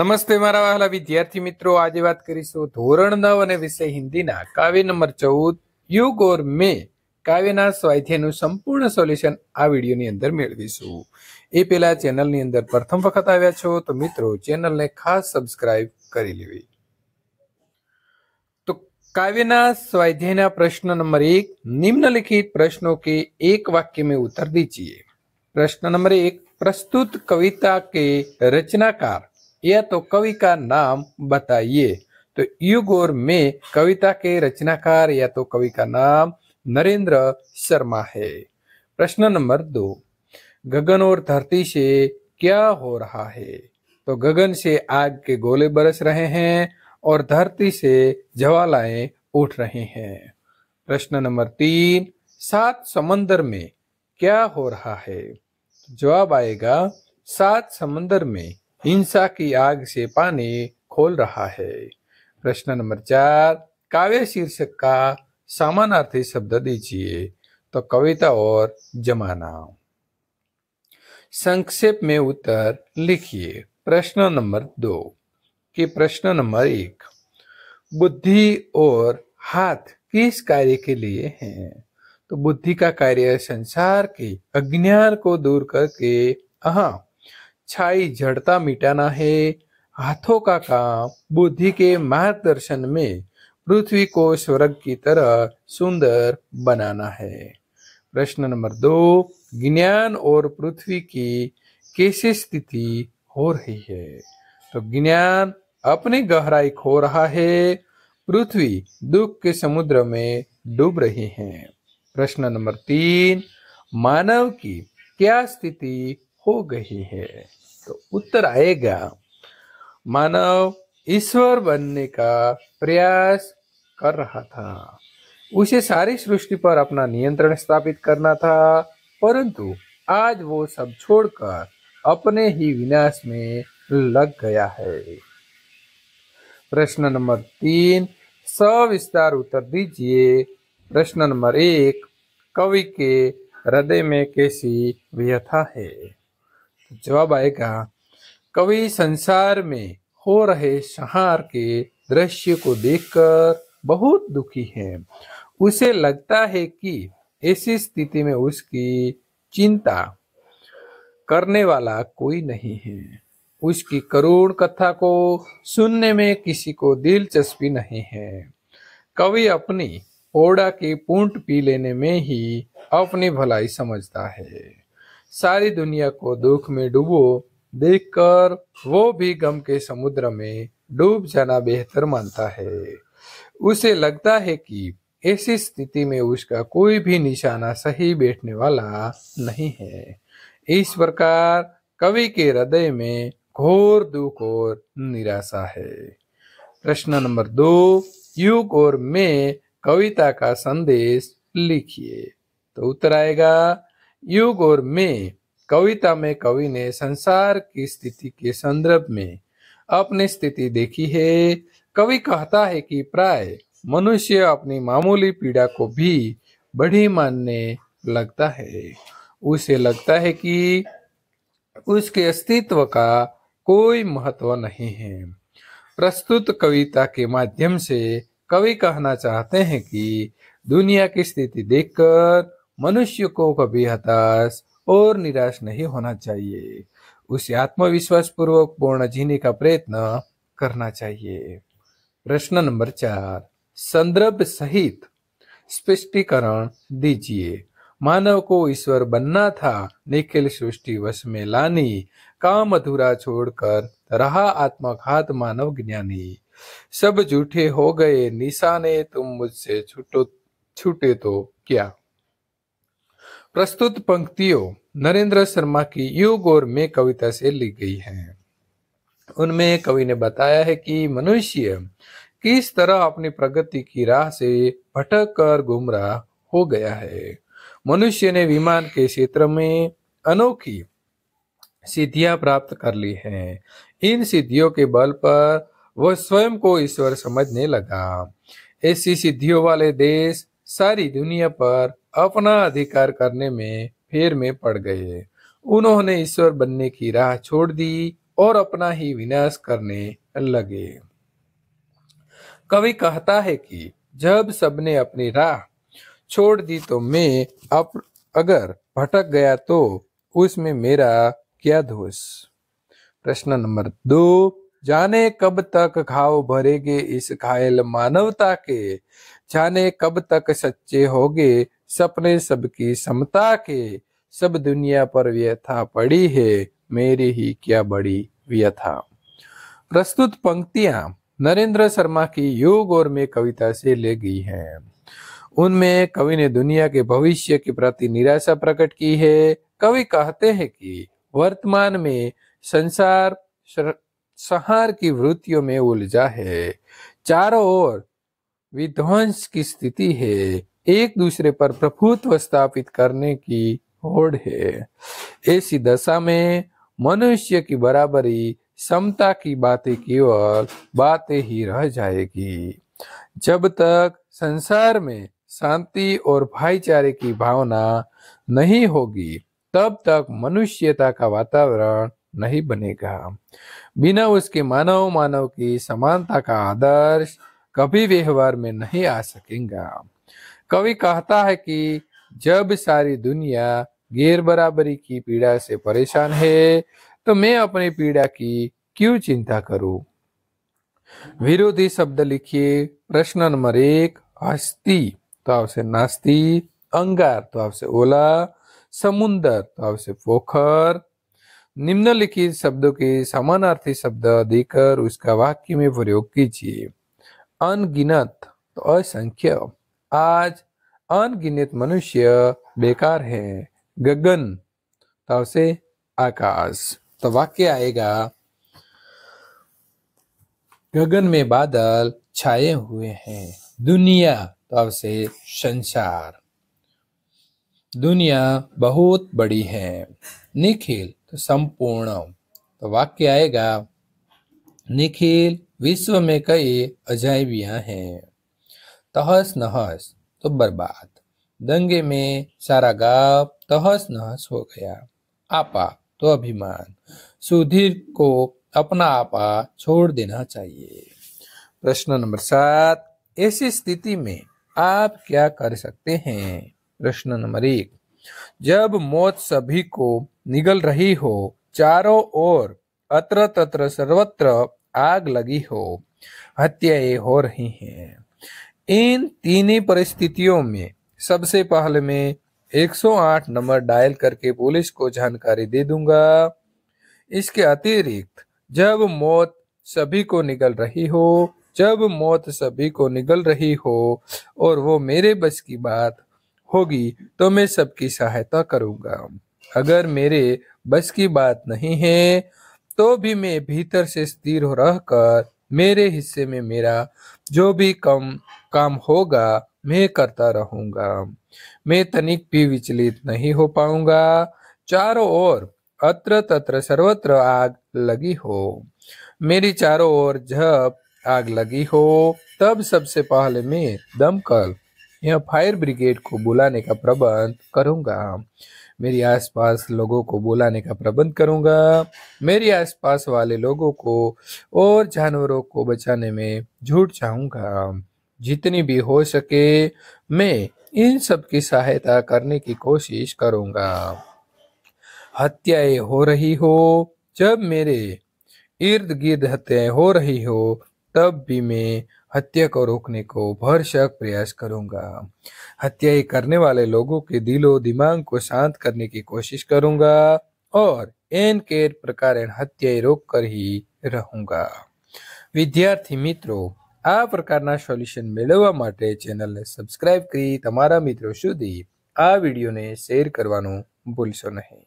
नमस्ते મારા વાહલા વિદ્યાર્થી મિત્રો આજે વાત કરીશું ધોરણ 9 અને વિષય હિન્દી ના કાવ્ય નંબર 14 યુગોર મે કાવ્યના સ્વાધ્યાયનું સંપૂર્ણ સોલ્યુશન આ વિડિયોની અંદર મેળવીશું એ પેલા ચેનલની અંદર પ્રથમ વખત આવ્યા છો તો મિત્રો ચેનલને ખાસ સબસ્ક્રાઇબ કરી લેવી તો કાવ્યના સ્વાધ્યાયના પ્રશ્ન નંબર 1 নিম্ন લખિત પ્રશ્નો કે એક વાક્ય મે ઉત્તર दीजिए પ્રશ્ન નંબર 1 પ્રસ્તુત કવિતા કે રચનાકાર या तो कवि का नाम बताइए तो युगोर में कविता के रचनाकार या तो कवि का नाम नरेंद्र शर्मा है प्रश्न नंबर दो गगन और धरती से क्या हो रहा है तो गगन से आग के गोले बरस रहे हैं और धरती से ज्वालाएं उठ रहे हैं प्रश्न नंबर तीन सात समंदर में क्या हो रहा है तो जवाब आएगा सात समंदर में हिंसा की आग से पानी खोल रहा है प्रश्न नंबर चार काव्य शीर्षक का समानार्थी शब्द दीजिए तो कविता और जमाना संक्षेप में उत्तर लिखिए प्रश्न नंबर दो की प्रश्न नंबर एक बुद्धि और हाथ किस कार्य के लिए हैं तो बुद्धि का कार्य संसार के अज्ञान को दूर करके अहम हाँ, छाई जड़ता मिटाना है हाथों का काम बुद्धि के मार्गदर्शन में पृथ्वी को स्वर्ग की तरह सुंदर बनाना है प्रश्न नंबर दो ज्ञान और पृथ्वी की कैसे स्थिति हो रही है तो ज्ञान अपनी गहराई खो रहा है पृथ्वी दुख के समुद्र में डूब रही है प्रश्न नंबर तीन मानव की क्या स्थिति हो गई है तो उत्तर आएगा मानव ईश्वर बनने का प्रयास कर रहा था उसे सारी सृष्टि पर अपना नियंत्रण स्थापित करना था परंतु आज वो सब छोड़कर अपने ही विनाश में लग गया है प्रश्न नंबर तीन सविस्तार उत्तर दीजिए प्रश्न नंबर एक कवि के हृदय में कैसी व्यथा है जवाब आएगा कवि संसार में हो रहे संहार के दृश्य को देखकर बहुत दुखी है उसे लगता है कि ऐसी स्थिति में उसकी चिंता करने वाला कोई नहीं है उसकी करुण कथा को सुनने में किसी को दिलचस्पी नहीं है कवि अपनी ओड़ा की पूंट पी लेने में ही अपनी भलाई समझता है सारी दुनिया को दुख में डूबो देखकर वो भी गम के समुद्र में डूब जाना बेहतर मानता है उसे लगता है कि ऐसी स्थिति में उसका कोई भी निशाना सही बैठने वाला नहीं है इस प्रकार कवि के हृदय में घोर दुख और निराशा है प्रश्न नंबर दो युग और में कविता का संदेश लिखिए तो उत्तर आएगा युग और में कविता में कवि ने संसार की स्थिति के संदर्भ में अपनी स्थिति देखी है कवि कहता है कि प्राय मनुष्य अपनी मामूली पीड़ा को भी बड़ी मानने लगता है उसे लगता है कि उसके अस्तित्व का कोई महत्व नहीं है प्रस्तुत कविता के माध्यम से कवि कहना चाहते हैं कि दुनिया की स्थिति देखकर मनुष्य को कभी हताश और निराश नहीं होना चाहिए उसे आत्मविश्वास पूर्वक पूर्ण जीने का प्रयत्न करना चाहिए प्रश्न नंबर चार संदर्भ सहित स्पष्टीकरण दीजिए मानव को ईश्वर बनना था निखिल सृष्टि वश में लानी काम अधूरा छोड़कर रहा आत्मघात मानव ज्ञानी सब झूठे हो गए निशाने तुम मुझसे छूटो छूटे तो क्या प्रस्तुत पंक्तियों नरेंद्र शर्मा की युग और में कविता से ली गई हैं। उनमें कवि ने बताया है कि मनुष्य किस तरह अपनी प्रगति की राह से भटक कर गुमराह हो गया है मनुष्य ने विमान के क्षेत्र में अनोखी सिद्धियां प्राप्त कर ली हैं। इन सिद्धियों के बल पर वह स्वयं को ईश्वर समझने लगा ऐसी सिद्धियों वाले देश सारी दुनिया पर अपना अधिकार करने में फेर में पड़ गए उन्होंने ईश्वर बनने की राह छोड़ दी और अपना ही विनाश करने लगे कवि कहता है कि जब सबने अपनी राह छोड़ दी तो मैं अप, अगर भटक गया तो उसमें मेरा क्या दोष प्रश्न नंबर दो जाने कब तक घाव भरेगे इस घायल मानवता के जाने कब तक सच्चे होगे सपने सबकी समता के सब दुनिया पर व्यथा पड़ी है मेरी ही क्या बड़ी व्यथा प्रस्तुत पंक्तियां नरेंद्र शर्मा की योग और में कविता से ले गई हैं उनमें कवि ने दुनिया के भविष्य के प्रति निराशा प्रकट की है कवि कहते हैं कि वर्तमान में संसार संहार की वृत्तियों में उलझा है चारों ओर विध्वंस की स्थिति है एक दूसरे पर प्रभुत्व स्थापित करने की होड़ है ऐसी दशा में मनुष्य की बराबरी समता की बातें केवल बातें ही रह जाएगी जब तक संसार में शांति और भाईचारे की भावना नहीं होगी तब तक मनुष्यता का वातावरण नहीं बनेगा बिना उसके मानव मानव की समानता का आदर्श कभी व्यवहार में नहीं आ सकेगा कवि कहता है कि जब सारी दुनिया गैर बराबरी की पीड़ा से परेशान है तो मैं अपनी पीड़ा की क्यों चिंता करूं? विरोधी शब्द लिखिए प्रश्न नंबर एक अस्थि तो आपसे नास्ती अंगार तो आपसे ओला સમુંદર तो आपसे पोखर निम्नलिखित शब्दों के समानार्थी शब्द देकर उसका वाक्य में प्रयोग कीजिए अनगिनत तो असंख्य आज अनगिनत मनुष्य बेकार है गगन तब तो से आकाश तो वाक्य आएगा गगन में बादल छाए हुए हैं दुनिया तब तो से संसार दुनिया बहुत बड़ी है निखिल तो संपूर्ण तो वाक्य आएगा निखिल विश्व में कई अजायबियां हैं तहस नहस तो बर्बाद दंगे में सारा गांव तहस नहस हो गया आपा तो अभिमान सुधीर को अपना आपा छोड़ देना चाहिए प्रश्न नंबर सात ऐसी स्थिति में आप क्या कर सकते हैं प्रश्न नंबर एक जब मौत सभी को निगल रही हो चारों ओर अत्र तत्र सर्वत्र आग लगी हो हत्याएं हो रही हैं इन तीन परिस्थितियों में सबसे पहले मैं 108 नंबर डायल करके पुलिस को जानकारी दे दूंगा इसके अतिरिक्त जब मौत सभी को निगल रही हो जब मौत सभी को निगल रही हो और वो मेरे बस की बात होगी तो मैं सबकी सहायता करूँगा अगर मेरे बस की बात नहीं है तो भी मैं भीतर से स्थिर रहकर मेरे हिस्से में मेरा जो भी कम काम होगा मैं करता रहूंगा मैं तनिक भी विचलित नहीं हो पाऊंगा चारों ओर अत्र तत्र सर्वत्र आग लगी हो मेरी चारों ओर जब आग लगी हो तब सबसे पहले मैं दमकल यह फायर ब्रिगेड को बुलाने का प्रबंध करूंगा मेरे आसपास लोगों को बुलाने का प्रबंध करूंगा मेरे आसपास वाले लोगों को और जानवरों को बचाने में झूठ चाहूंगा जितनी भी हो सके मैं इन सब की सहायता करने की कोशिश करूंगा हत्याएं हो रही हो जब मेरे इर्द गिर्द हत्याएं हो रही हो तब भी मैं हत्या को रोकने को भरसक प्रयास करूंगा हत्या करने वाले लोगों के दिलो दिमाग को शांत करने की कोशिश करूंगा और एन के प्रकार हत्या रोक कर ही रहूंगा વિદ્યાર્થી મિત્રો આ પ્રકારના સોલ્યુશન મેળવવા માટે ચેનલને સબસ્ક્રાઇબ કરી मित्रों सुधी आ वीडियो ने शेर करने ભૂલશો नहीं